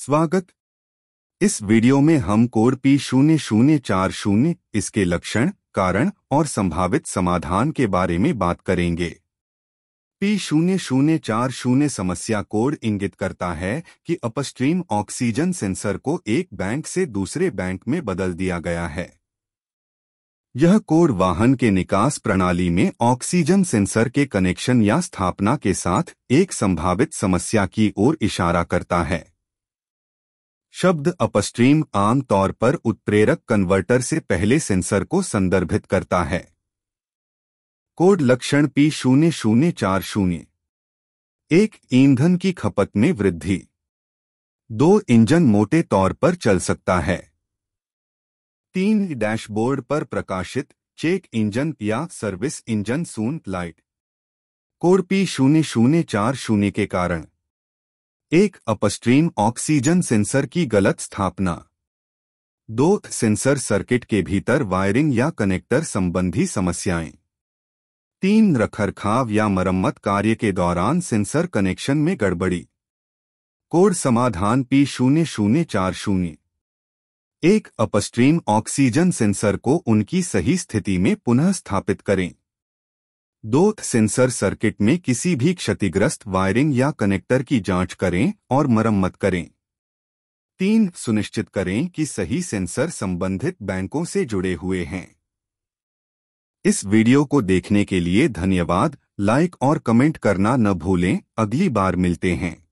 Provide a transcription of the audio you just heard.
स्वागत इस वीडियो में हम कोड पी शून्य शून्य चार शून्य इसके लक्षण कारण और संभावित समाधान के बारे में बात करेंगे पी शून्य शून्य चार शून्य समस्या कोड इंगित करता है कि अपस्ट्रीम ऑक्सीजन सेंसर को एक बैंक से दूसरे बैंक में बदल दिया गया है यह कोड वाहन के निकास प्रणाली में ऑक्सीजन सेंसर के कनेक्शन या स्थापना के साथ एक संभावित समस्या की ओर इशारा करता है शब्द अपस्ट्रीम आमतौर पर उत्प्रेरक कन्वर्टर से पहले सेंसर को संदर्भित करता है कोड लक्षण पी शून्य शून्य चार शून्य एक ईंधन की खपत में वृद्धि दो इंजन मोटे तौर पर चल सकता है तीन डैशबोर्ड पर प्रकाशित चेक इंजन या service engine soon light code P शून्य शून्य चार शून्य के कारण एक अपस्ट्रीम ऑक्सीजन सेंसर की गलत स्थापना दो सेंसर सर्किट के भीतर वायरिंग या कनेक्टर संबंधी समस्याएं तीन रखरखाव या मरम्मत कार्य के दौरान सेंसर कनेक्शन में गड़बड़ी कोड समाधान पी शून्य शून्य चार शून्य एक अपस्ट्रीम ऑक्सीजन सेंसर को उनकी सही स्थिति में पुनः स्थापित करें दो सेंसर सर्किट में किसी भी क्षतिग्रस्त वायरिंग या कनेक्टर की जांच करें और मरम्मत करें तीन सुनिश्चित करें कि सही सेंसर संबंधित बैंकों से जुड़े हुए हैं इस वीडियो को देखने के लिए धन्यवाद लाइक और कमेंट करना न भूलें अगली बार मिलते हैं